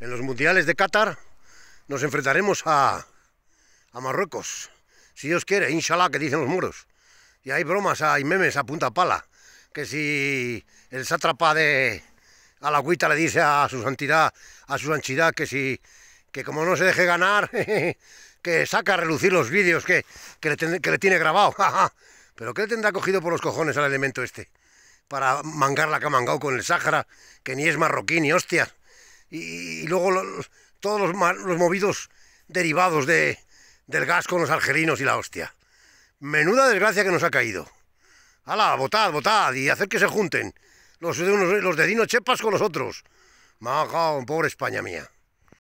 En los mundiales de Qatar nos enfrentaremos a, Marruecos, si Dios quiere, inshallah, que dicen los muros. Y hay bromas, hay memes a punta pala, que si el sátrapa de Alagüita le dice a su santidad, a su anchidad, que si, que como no se deje ganar, que saca a relucir los vídeos que, que, le, tiene grabado. Pero ¿qué le tendrá cogido por los cojones al elemento este? Para mangar la que ha mangado con el Sáhara, que ni es marroquí ni hostia y, luego todos los, movidos derivados de, del gas con los argelinos y la hostia. Menuda desgracia que nos ha caído. ¡Hala, votad, votad! Y hacer que se junten los de, los de Dino Chepas con los otros. ¡Maja, pobre España mía.